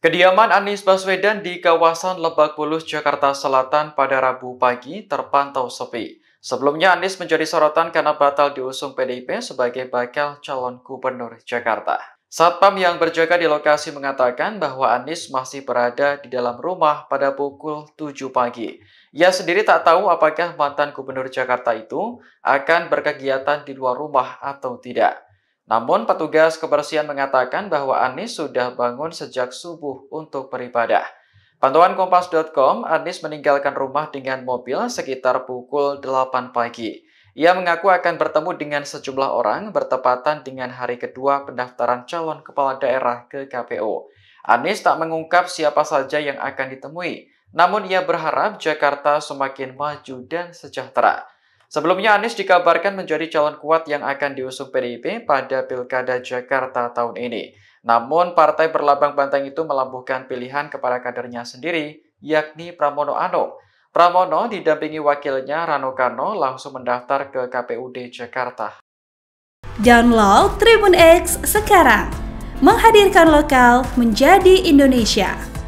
Kediaman Anies Baswedan di kawasan Lebak Bulus, Jakarta Selatan pada Rabu pagi terpantau sepi. Sebelumnya Anies menjadi sorotan karena batal diusung PDIP sebagai bakal calon gubernur Jakarta. Satpam yang berjaga di lokasi mengatakan bahwa Anies masih berada di dalam rumah pada pukul 7 pagi. Ia sendiri tak tahu apakah mantan gubernur Jakarta itu akan berkegiatan di luar rumah atau tidak. Namun petugas kebersihan mengatakan bahwa Anies sudah bangun sejak subuh untuk beribadah. Pantauan Kompas.com, Anies meninggalkan rumah dengan mobil sekitar pukul 8 pagi. Ia mengaku akan bertemu dengan sejumlah orang bertepatan dengan hari kedua pendaftaran calon kepala daerah ke KPU. Anies tak mengungkap siapa saja yang akan ditemui, namun ia berharap Jakarta semakin maju dan sejahtera. Sebelumnya Anies dikabarkan menjadi calon kuat yang akan diusung PDIP pada Pilkada Jakarta tahun ini. Namun partai berlabang banteng itu melambuhkan pilihan kepada kadernya sendiri, yakni Pramono Anung. Pramono didampingi wakilnya Rano Karno langsung mendaftar ke KPUD Jakarta. Download Tribun X sekarang. Menghadirkan lokal menjadi Indonesia.